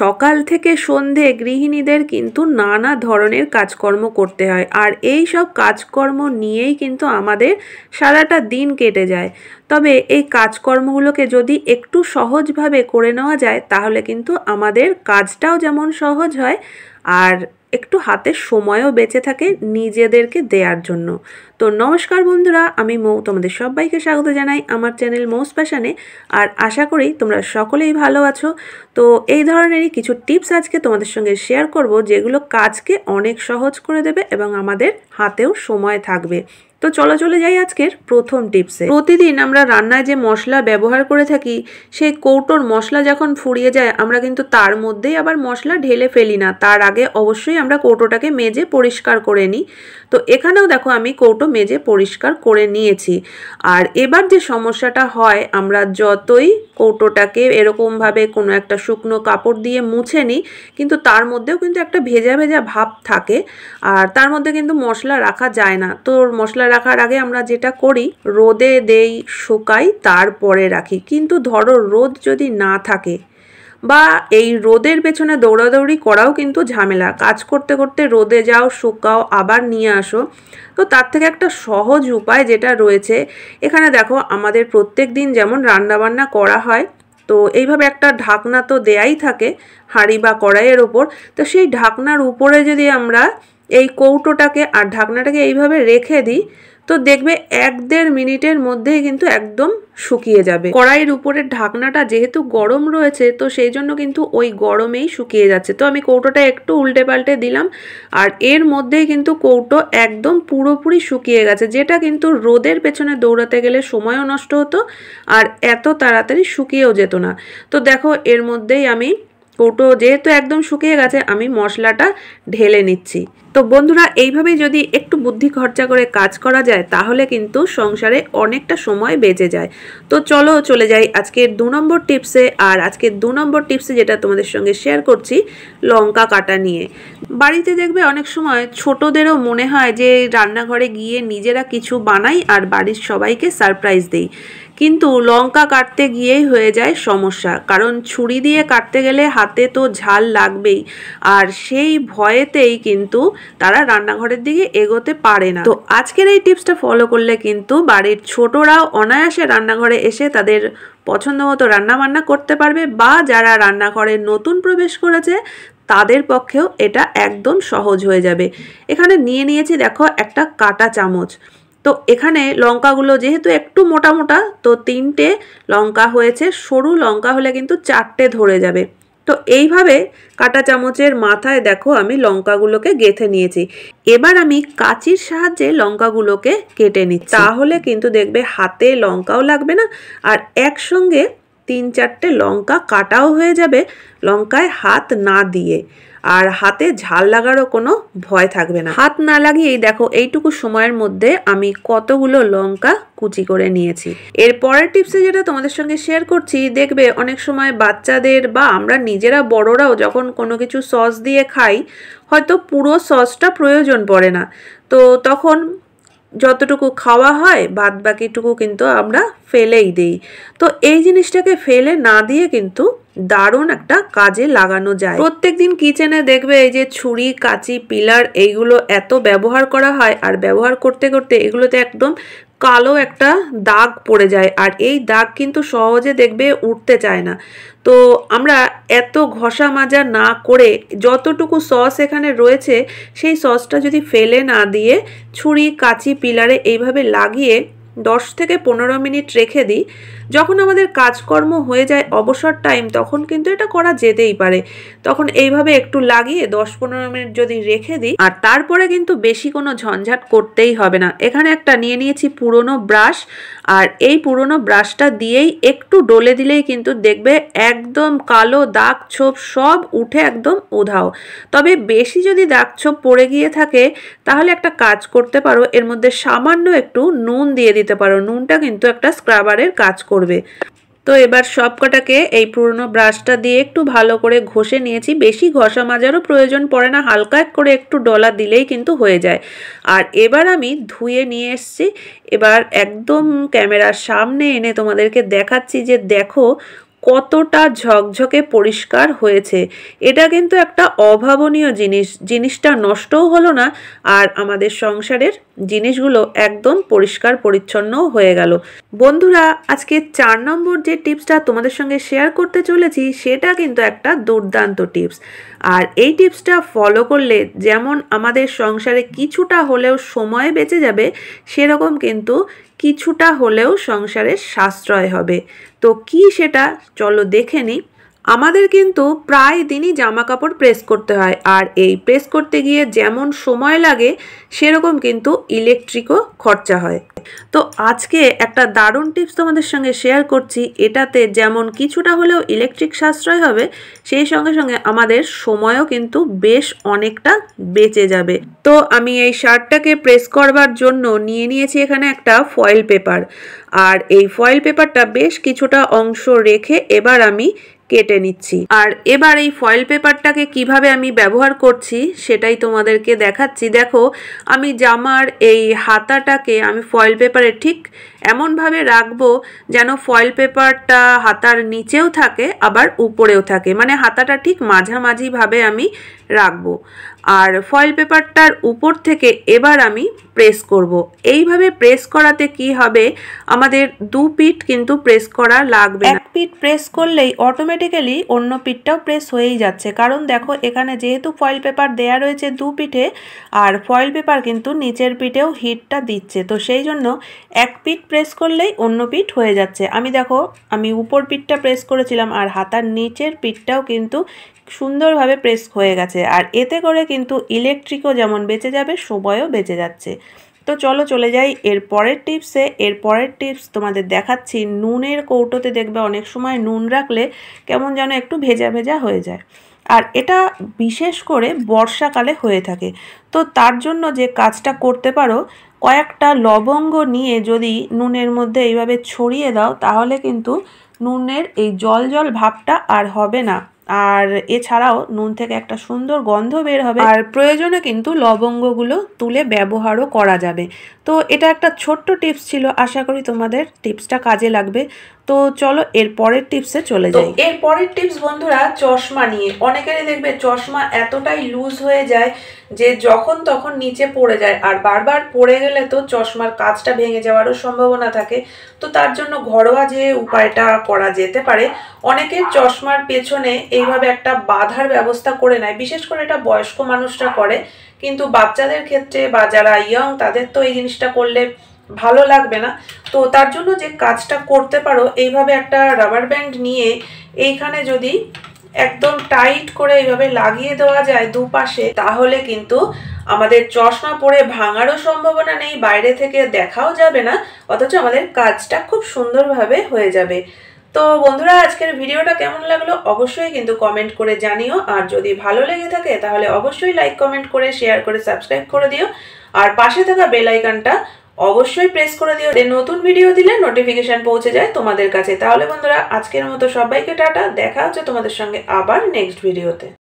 সকাল থেকে সন্ধে গৃহিণীদের কিন্তু নানা ধরনের কাজকর্ম করতে হয় আর এই সব কাজকর্ম নিয়েই কিন্তু আমাদের সারাটা দিন কেটে যায় তবে এই কাজকর্মগুলোকে যদি একটু সহজভাবে করে নেওয়া যায় তাহলে কিন্তু আমাদের কাজটাও যেমন সহজ হয় আর একটু হাতে সময়ও বেঁচে থাকে নিজেদেরকে দেওয়ার জন্য তো নমস্কার বন্ধুরা আমি মৌ তোমাদের সবাইকে স্বাগত জানাই আমার চ্যানেল মৌস প্যাশানে আর আশা করি তোমরা সকলেই ভালো আছো তো এই ধরনেরই কিছু টিপস আজকে তোমাদের সঙ্গে শেয়ার করব যেগুলো কাজকে অনেক সহজ করে দেবে এবং আমাদের হাতেও সময় থাকবে তো চলো চলে যাই আজকের প্রথম টিপসে প্রতিদিন আমরা রান্নায় যে মশলা ব্যবহার করে থাকি সেই কৌটোর মশলা যখন ফুরিয়ে যায় আমরা কিন্তু তার মধ্যেই আবার মশলা ঢেলে ফেলি না তার আগে অবশ্যই আমরা কৌটোটাকে মেজে পরিষ্কার করে নিই তো এখানেও দেখো আমি কৌটো মেজে পরিষ্কার করে নিয়েছি আর এবার যে সমস্যাটা হয় আমরা যতই কৌটোটাকে এরকমভাবে কোনো একটা শুকনো কাপড় দিয়ে মুছে নিই কিন্তু তার মধ্যেও কিন্তু একটা ভেজা ভেজা ভাব থাকে আর তার মধ্যে কিন্তু মশলা রাখা যায় না তো মশলা রাখার আগে আমরা যেটা করি রোদে দেই শুকাই তারপরে রাখি কিন্তু ধরো রোদ যদি না থাকে বা এই রোদের পেছনে দৌড়াদৌড়ি করাও কিন্তু ঝামেলা কাজ করতে করতে রোদে যাও শুকাও আবার নিয়ে আসো তো তার থেকে একটা সহজ উপায় যেটা রয়েছে এখানে দেখো আমাদের প্রত্যেক দিন যেমন রান্নাবান্না করা হয় তো এইভাবে একটা ঢাকনা তো দেয়াই থাকে হাঁড়ি বা কড়াইয়ের ওপর তো সেই ঢাকনার উপরে যদি আমরা এই কৌটোটাকে আর ঢাকনাটাকে এইভাবে রেখে দিই তো দেখবে এক দেড় মিনিটের মধ্যে কিন্তু একদম শুকিয়ে যাবে কড়াইয়ের উপরের ঢাকনাটা যেহেতু গরম রয়েছে তো সেই জন্য কিন্তু ওই গরমেই শুকিয়ে যাচ্ছে তো আমি কৌটোটা একটু উল্টে পাল্টে দিলাম আর এর মধ্যেই কিন্তু কৌটো একদম পুরোপুরি শুকিয়ে গেছে যেটা কিন্তু রোদের পেছনে দৌড়াতে গেলে সময়ও নষ্ট হতো আর এত তাড়াতাড়ি শুকিয়েও যেত না তো দেখো এর মধ্যেই আমি কৌটো যেহেতু একদম শুকিয়ে গেছে আমি মশলাটা ঢেলে নিচ্ছি তো বন্ধুরা এইভাবে যদি একটু বুদ্ধি খরচা করে কাজ করা যায় তাহলে কিন্তু সংসারে অনেকটা সময় বেঁচে যায় তো চলো চলে যাই আজকের দু নম্বর টিপসে আর আজকের দু নম্বর টিপসে যেটা তোমাদের সঙ্গে শেয়ার করছি লঙ্কা কাটা নিয়ে বাড়িতে দেখবে অনেক সময় ছোটদেরও মনে হয় যে রান্নাঘরে গিয়ে নিজেরা কিছু বানাই আর বাড়ির সবাইকে সারপ্রাইজ দেই কিন্তু লঙ্কা কাটতে গিয়েই হয়ে যায় সমস্যা কারণ ছুরি দিয়ে কাটতে গেলে হাতে তো ঝাল লাগবেই আর সেই ভয়েতেই কিন্তু তারা রান্নাঘরের দিকে এগোতে পারে না তো আজকের এই টিপসটা ফলো করলে কিন্তু বাড়ির ছোটরাও অনায়াসে রান্নাঘরে এসে তাদের পছন্দ মতো রান্নাবান্না করতে পারবে বা যারা রান্নাঘরে নতুন প্রবেশ করেছে তাদের পক্ষেও এটা একদম সহজ হয়ে যাবে এখানে নিয়ে নিয়েছি দেখো একটা কাটা চামচ তো এখানে লঙ্কাগুলো যেহেতু একটু মোটা মোটা তো তিনটে লঙ্কা হয়েছে সরু লঙ্কা হলে কিন্তু চারটে ধরে যাবে তো এইভাবে কাটা চামচের মাথায় দেখো আমি লঙ্কাগুলোকে গেথে নিয়েছি এবার আমি কাচির সাহায্যে লঙ্কাগুলোকে কেটে নিচ্ছি আচ্ছা। তাহলে কিন্তু দেখবে হাতে লঙ্কাও লাগবে না আর একসঙ্গে তিন চারটে লঙ্কা কাটাও হয়ে যাবে লঙ্কায় হাত না দিয়ে আর হাতে ঝাল লাগারও কোনো ভয় থাকবে না হাত না লাগিয়েই দেখো এইটুকু সময়ের মধ্যে আমি কতগুলো লঙ্কা কুচি করে নিয়েছি এর পরের টিপসে যেটা তোমাদের সঙ্গে শেয়ার করছি দেখবে অনেক সময় বাচ্চাদের বা আমরা নিজেরা বড়রাও যখন কোনো কিছু সস দিয়ে খাই হয়তো পুরো সসটা প্রয়োজন পড়ে না তো তখন যতটুকু খাওয়া হয় বাদ বাকিটুকু কিন্তু আমরা ফেলেই দিই তো এই জিনিসটাকে ফেলে না দিয়ে কিন্তু দারুণ একটা কাজে লাগানো যায় প্রত্যেক দিন কিচেনে দেখবে এই যে ছুরি কাঁচি পিলার এইগুলো এত ব্যবহার করা হয় আর ব্যবহার করতে করতে এগুলোতে একদম কালো একটা দাগ পড়ে যায় আর এই দাগ কিন্তু সহজে দেখবে উঠতে চায় না তো আমরা এত ঘষা মাজা না করে যতটুকু সস এখানে রয়েছে সেই সসটা যদি ফেলে না দিয়ে ছুরি কাঁচি পিলারে এইভাবে লাগিয়ে দশ থেকে পনেরো মিনিট রেখে দিই যখন আমাদের কাজকর্ম হয়ে যায় অবসর টাইম তখন কিন্তু এটা করা যেতেই পারে তখন এইভাবে একটু লাগিয়ে দশ পনেরো মিনিট যদি রেখে দিই আর তারপরে কিন্তু বেশি কোনো ঝঞ্ঝাট করতেই হবে না এখানে একটা নিয়ে নিয়েছি পুরনো ব্রাশ আর এই পুরনো ব্রাশটা দিয়েই একটু ডলে দিলেই কিন্তু দেখবে একদম কালো দাগ ছোপ সব উঠে একদম উধাও তবে বেশি যদি দাগ ছোপ পড়ে গিয়ে থাকে তাহলে একটা কাজ করতে পারো এর মধ্যে সামান্য একটু নুন দিয়ে দিতে পারো নুনটা কিন্তু একটা স্ক্রাবারের কাজ করে করবে তো এবার সব কটাকে এই পুরনো ব্রাশটা দিয়ে একটু ভালো করে ঘষে নিয়েছি বেশি ঘষা মাজারও প্রয়োজন পড়ে না হালকা করে একটু ডলা দিলেই কিন্তু হয়ে যায় আর এবার আমি ধুয়ে নিয়ে এসছি এবার একদম ক্যামেরার সামনে এনে তোমাদেরকে দেখাচ্ছি যে দেখো কতটা ঝকঝকে পরিষ্কার হয়েছে এটা কিন্তু একটা অভাবনীয় জিনিস জিনিসটা নষ্টও হলো না আর আমাদের সংসারের জিনিসগুলো একদম পরিষ্কার পরিচ্ছন্ন হয়ে গেল বন্ধুরা আজকে চার নম্বর যে টিপসটা তোমাদের সঙ্গে শেয়ার করতে চলেছি সেটা কিন্তু একটা দুর্দান্ত টিপস আর এই টিপসটা ফলো করলে যেমন আমাদের সংসারে কিছুটা হলেও সময় বেঁচে যাবে সেরকম কিন্তু কিছুটা হলেও সংসারের সাশ্রয় হবে তো কি সেটা চলো দেখে নিই আমাদের কিন্তু প্রায় দিনই জামা কাপড় প্রেস করতে হয় আর এই প্রেস করতে গিয়ে যেমন সময় লাগে সেরকম কিন্তু ইলেকট্রিকও খরচা হয় তো আজকে একটা দারুণ টিপস তোমাদের সঙ্গে শেয়ার করছি এটাতে যেমন কিছুটা হলেও ইলেকট্রিক সাশ্রয় হবে সেই সঙ্গে সঙ্গে আমাদের সময়ও কিন্তু বেশ অনেকটা বেঁচে যাবে তো আমি এই শার্টটাকে প্রেস করবার জন্য নিয়ে নিয়েছি এখানে একটা ফয়েল পেপার আর এই ফয়েল পেপারটা বেশ কিছুটা অংশ রেখে এবার আমি কেটে নিচ্ছি আর এবার এই ফয়েল পেপারটাকে কিভাবে আমি ব্যবহার করছি সেটাই তোমাদেরকে দেখাচ্ছি দেখো আমি জামার এই হাতাটাকে আমি ফয়েল পেপারে ঠিক এমনভাবে রাখবো যেন ফয়েল পেপারটা হাতার নিচেও থাকে আবার উপরেও থাকে মানে হাতাটা ঠিক মাঝামাঝিভাবে আমি রাখবো আর ফয়েল পেপারটার উপর থেকে এবার আমি প্রেস করব। এইভাবে প্রেস করাতে কি হবে আমাদের দু পিঠ কিন্তু প্রেস করা লাগবে এক পিঠ প্রেস করলেই অটোমেটিক্যালি অন্য পিঠটাও প্রেস হয়েই যাচ্ছে কারণ দেখো এখানে যেহেতু ফয়েল পেপার দেয়া রয়েছে দু পিঠে আর ফয়েল পেপার কিন্তু নিচের পিঠেও হিটটা দিচ্ছে তো সেই জন্য এক পিঠ প্রেস করলেই অন্য পিঠ হয়ে যাচ্ছে আমি দেখো আমি উপর পিঠটা প্রেস করেছিলাম আর হাতার নিচের পিঠটাও কিন্তু সুন্দরভাবে প্রেস হয়ে গেছে আর এতে করে কিন্তু ইলেকট্রিকও যেমন বেঁচে যাবে সময়ও বেঁচে যাচ্ছে তো চলো চলে যাই এর পরের টিপসে এর পরের টিপস তোমাদের দেখাচ্ছি নুনের কৌটোতে দেখবে অনেক সময় নুন রাখলে কেমন যেন একটু ভেজা ভেজা হয়ে যায় আর এটা বিশেষ করে বর্ষাকালে হয়ে থাকে তো তার জন্য যে কাজটা করতে পারো কয়েকটা লবঙ্গ নিয়ে যদি নুনের মধ্যে এইভাবে ছড়িয়ে দাও তাহলে কিন্তু নুনের এই জল জল ভাবটা আর হবে না আর এছাড়াও নুন থেকে একটা সুন্দর গন্ধ বের হবে আর প্রয়োজনে কিন্তু লবঙ্গগুলো তুলে ব্যবহারও করা যাবে তো এটা একটা ছোট্ট টিপস ছিল আশা করি তোমাদের টিপসটা কাজে লাগবে তো চলো এর পরের টিপসে চলে যাই এর পরের টিপস বন্ধুরা চশমা নিয়ে অনেকেরই দেখবে চশমা এতটাই লুজ হয়ে যায় যে যখন তখন নিচে পড়ে যায় আর বারবার পড়ে গেলে তো চশমার কাজটা ভেঙে যাওয়ারও সম্ভাবনা থাকে তো তার জন্য ঘরোয়া যে উপায়টা করা যেতে পারে অনেকে চশমার পেছনে এইভাবে একটা বাধার ব্যবস্থা করে নেয় বিশেষ করে এটা বয়স্ক মানুষরা করে কিন্তু বাচ্চাদের ক্ষেত্রে বা যারা ইয়ং তাদের তো এই জিনিসটা করলে ভালো লাগবে না তো তার জন্য যে কাজটা করতে পারো এইভাবে একটা রাবার ব্যান্ড নিয়ে এইখানে যদি একদম টাইট করে এইভাবে লাগিয়ে দেওয়া যায় দুপাশে তাহলে কিন্তু আমাদের চশমা পরে ভাঙারও সম্ভাবনা নেই বাইরে থেকে দেখাও যাবে না অথচ আমাদের কাজটা খুব সুন্দরভাবে হয়ে যাবে তো বন্ধুরা আজকের ভিডিওটা কেমন লাগলো অবশ্যই কিন্তু কমেন্ট করে জানিও আর যদি ভালো লেগে থাকে তাহলে অবশ্যই লাইক কমেন্ট করে শেয়ার করে সাবস্ক্রাইব করে দিও আর পাশে থাকা বেল আইকনটা অবশ্যই প্রেস করে দিও যে নতুন ভিডিও দিলে নোটিফিকেশান পৌঁছে যায় তোমাদের কাছে তাহলে বন্ধুরা আজকের মতো সবাইকে টাটা দেখা হচ্ছে তোমাদের সঙ্গে আবার নেক্সট ভিডিওতে